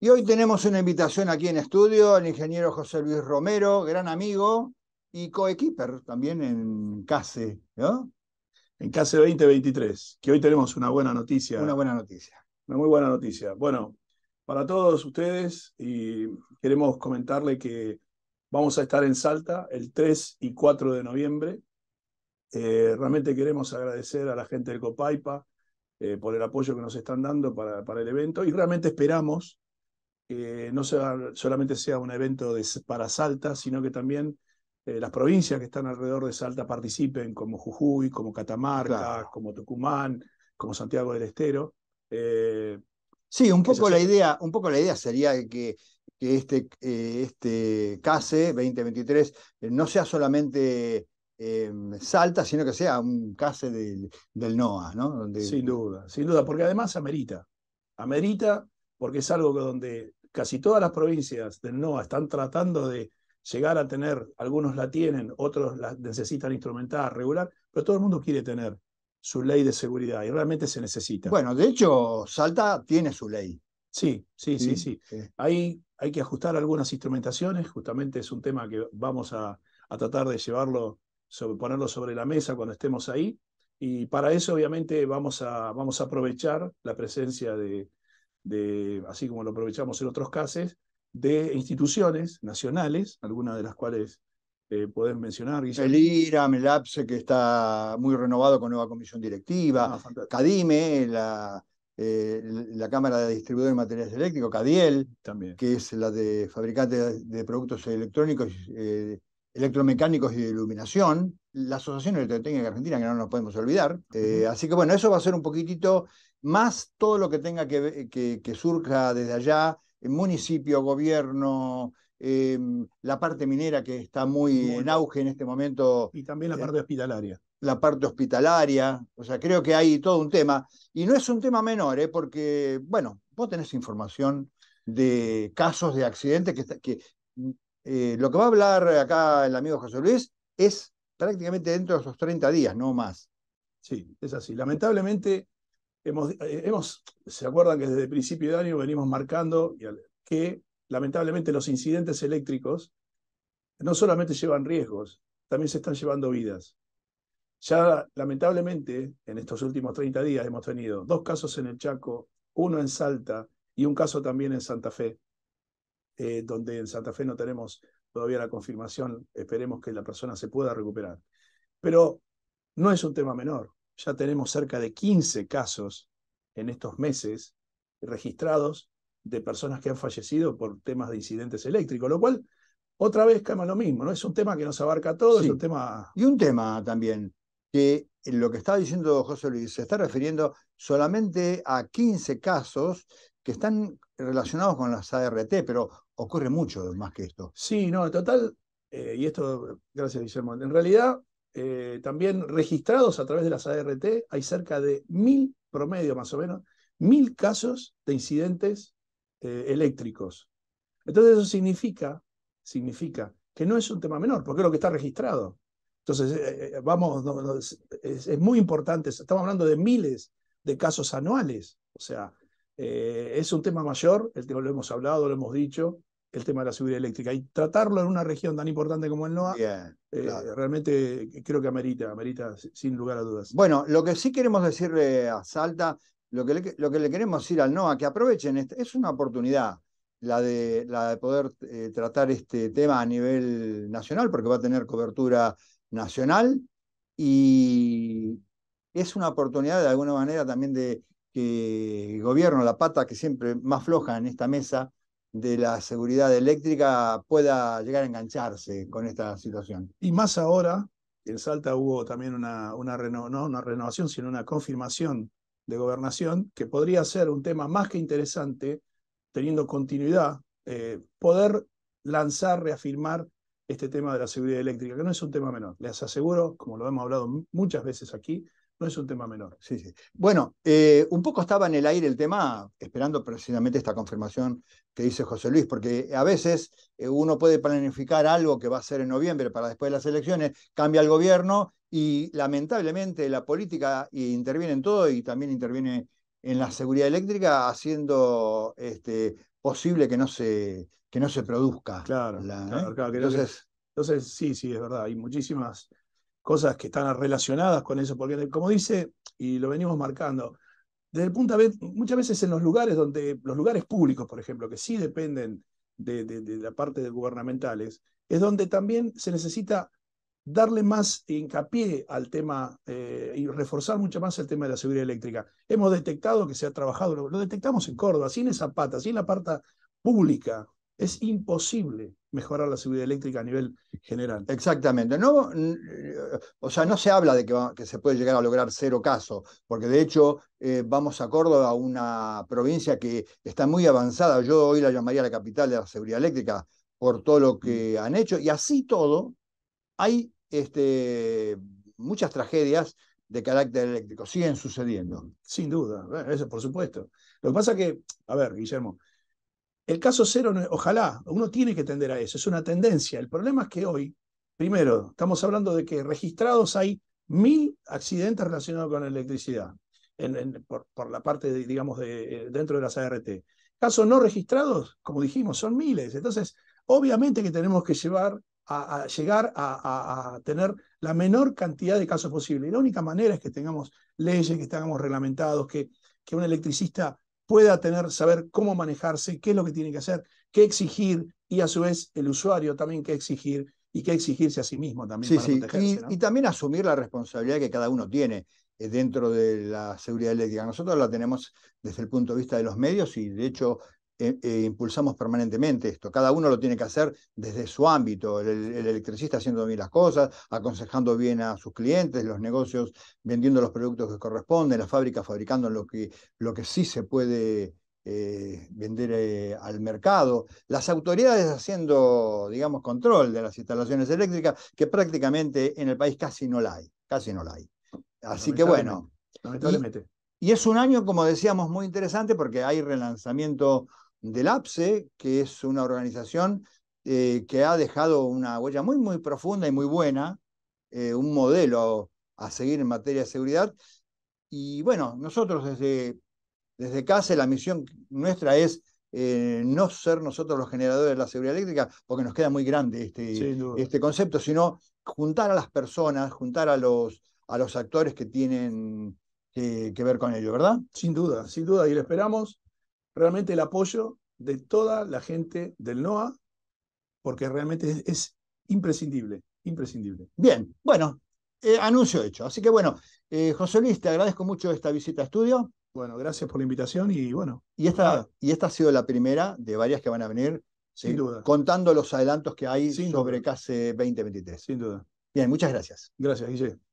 Y hoy tenemos una invitación aquí en estudio, el ingeniero José Luis Romero, gran amigo y coequiper también en CASE, ¿no? En CASE 2023, que hoy tenemos una buena noticia. Una buena noticia. Una muy buena noticia. Bueno, para todos ustedes, y queremos comentarle que vamos a estar en Salta el 3 y 4 de noviembre. Eh, realmente queremos agradecer a la gente del Copaipa eh, por el apoyo que nos están dando para, para el evento y realmente esperamos eh, no sea, solamente sea un evento de, para Salta, sino que también eh, las provincias que están alrededor de Salta participen, como Jujuy, como Catamarca, como Tucumán, como Santiago del Estero. Eh, sí, un poco, la idea, un poco la idea sería que, que este, este CASE 2023 no sea solamente Salta, sino que sea un case del, del NOA, ¿no? Sin duda, sin duda, porque además amerita. Amerita porque es algo donde Casi todas las provincias del NOA están tratando de llegar a tener, algunos la tienen, otros la necesitan instrumentar, regular, pero todo el mundo quiere tener su ley de seguridad y realmente se necesita. Bueno, de hecho, Salta tiene su ley. Sí, sí, sí, sí. Hay, que ajustar algunas instrumentaciones, justamente es un tema que vamos a, a tratar de llevarlo, sobre, ponerlo sobre la mesa cuando estemos ahí. Y para eso, obviamente, vamos a, vamos a aprovechar la presencia de, así como lo aprovechamos en otros casos, de instituciones nacionales, algunas de las cuales eh, podés mencionar. Guillermo. El IRA, MELAPSE, que está muy renovado con nueva comisión directiva, ah, CADIME, la, eh, la Cámara de Distribuidores de Materiales Eléctricos, CADIEL, También. que es la de fabricantes de productos electrónicos, eh, electromecánicos y de iluminación, la Asociación Electrotécnica Argentina, que no nos podemos olvidar. Así que bueno, eso va a ser un poquitito más todo lo que tenga que, que, que surja desde allá, eh, municipio, gobierno, eh, la parte minera que está muy en auge en este momento. Y también la eh, parte hospitalaria. La parte hospitalaria, o sea, creo que hay todo un tema. Y no es un tema menor, porque, bueno, vos tenés información de casos de accidentes que, que mm, lo que va a hablar acá el amigo José Luis es prácticamente dentro de esos 30 días, no más. Sí, es así. Lamentablemente, eh, hemos, se acuerdan que desde el principio de año venimos marcando que lamentablemente los incidentes eléctricos no solamente llevan riesgos, también se están llevando vidas. Ya lamentablemente en estos últimos 30 días hemos tenido dos casos en el Chaco, uno en Salta y un caso también en Santa Fe, eh, donde en Santa Fe no tenemos todavía la confirmación, esperemos que la persona se pueda recuperar. Pero no es un tema menor ya tenemos cerca de 15 casos en estos meses registrados de personas que han fallecido por temas de incidentes eléctricos, lo cual otra vez cama lo mismo, ¿no? Es un tema que nos abarca todo. todos, es un tema... Y un tema también, que lo que está diciendo José Luis se está refiriendo solamente a 15 casos que están relacionados con las ART, pero ocurre mucho más que esto. Sí, no, en total, eh, y esto, gracias Guillermo, en realidad eh, también registrados a través de las ART, hay cerca de mil, promedio más o menos, mil casos de incidentes eh, eléctricos. Entonces eso significa, significa que no es un tema menor, porque es lo que está registrado. Entonces, eh, vamos, es, muy importante, estamos hablando de miles de casos anuales, o sea, es un tema mayor, el tema lo hemos hablado, lo hemos dicho, el tema de la seguridad eléctrica. Y tratarlo en una región tan importante como el NOA, eh, realmente eh, creo que amerita, amerita sin lugar a dudas. Bueno, lo que sí queremos decirle a Salta, lo que le, lo que le queremos decir al NOA, que aprovechen, este, es una oportunidad la de, la de poder eh, tratar este tema a nivel nacional, porque va a tener cobertura nacional y es una oportunidad de alguna manera también de que el gobierno, la pata que siempre más floja en esta mesa, de la seguridad eléctrica pueda llegar a engancharse con esta situación. Y más ahora, en Salta hubo también una, una, no una renovación, sino una confirmación de gobernación, que podría ser un tema más que interesante, teniendo continuidad, eh, poder lanzar, reafirmar este tema de la seguridad eléctrica, que no es un tema menor. Les aseguro, como lo hemos hablado muchas veces aquí, no es un tema menor. Sí, sí. Bueno, eh, un poco estaba en el aire el tema, esperando precisamente esta confirmación que dice José Luis, porque a veces eh, uno puede planificar algo que va a ser en noviembre para después de las elecciones, cambia el gobierno y lamentablemente la política interviene en todo y también interviene en la seguridad eléctrica, haciendo este, posible que no se, que no se produzca. Claro, la, claro, ¿eh? entonces, entonces, sí, sí, es verdad. Hay muchísimas cosas que están relacionadas con eso, porque como dice, y lo venimos marcando, desde el punto de vista, muchas veces en los lugares donde, los lugares públicos, por ejemplo, que sí dependen de, la parte de gubernamentales, es donde también se necesita darle más hincapié al tema eh, y reforzar mucho más el tema de la seguridad eléctrica. Hemos detectado que se ha trabajado, lo, detectamos en Córdoba, sin esa pata, sin la parte pública, es imposible mejorar la seguridad eléctrica a nivel general. Exactamente. No, o sea, no se habla de que, se puede llegar a lograr cero casos, porque de hecho eh, vamos a Córdoba, una provincia que está muy avanzada, yo hoy la llamaría la capital de la seguridad eléctrica por todo lo que mm. han hecho, y así todo, hay este, muchas tragedias de carácter eléctrico, siguen sucediendo. Sin duda, eso por supuesto. Lo que pasa que, a ver, Guillermo, el caso cero, ojalá, uno tiene que tender a eso, es una tendencia. El problema es que hoy Primero, estamos hablando de que registrados hay mil accidentes relacionados con electricidad, por, la parte, digamos, de, eh, dentro de las ART. Casos no registrados, como dijimos, son miles. Entonces, obviamente que tenemos que llevar a, llegar a, tener la menor cantidad de casos posible. Y la única manera es que tengamos leyes, que tengamos reglamentados, que, que un electricista pueda tener, saber cómo manejarse, qué es lo que tiene que hacer, qué exigir, y a su vez el usuario también qué exigir y que exigirse a sí mismo también. y, también asumir la responsabilidad que cada uno tiene eh, dentro de la seguridad eléctrica. Nosotros la tenemos desde el punto de vista de los medios y de hecho eh, eh, impulsamos permanentemente esto. Cada uno lo tiene que hacer desde su ámbito. El, electricista haciendo bien las cosas, aconsejando bien a sus clientes, los negocios vendiendo los productos que corresponden, las fábricas fabricando lo que, lo que sí se puede eh, vender eh, al mercado, las autoridades haciendo, digamos, control de las instalaciones eléctricas, que prácticamente en el país casi no la hay, casi no la hay. Así que bueno. Y, es un año, como decíamos, muy interesante porque hay relanzamiento del APSE, que es una organización eh, que ha dejado una huella muy, muy profunda y muy buena, un modelo a seguir en materia de seguridad. Y bueno, nosotros desde desde CASE la misión nuestra es eh, no ser nosotros los generadores de la seguridad eléctrica, porque nos queda muy grande este, este concepto, sino juntar a las personas, juntar a los, a los actores que tienen que, ver con ello, ¿verdad? Sin duda, sin duda, y le esperamos realmente el apoyo de toda la gente del NOA, porque realmente es, imprescindible, imprescindible. Bien, bueno, eh, anuncio hecho. Así que bueno, eh, José Luis, te agradezco mucho esta visita a estudio. Bueno, gracias por la invitación y bueno. Y esta, y esta ha sido la primera de varias que van a venir. Sin duda. Contando los adelantos que hay sobre casi CASE 2023. Sin duda. Bien, muchas gracias. Gracias, Guillermo.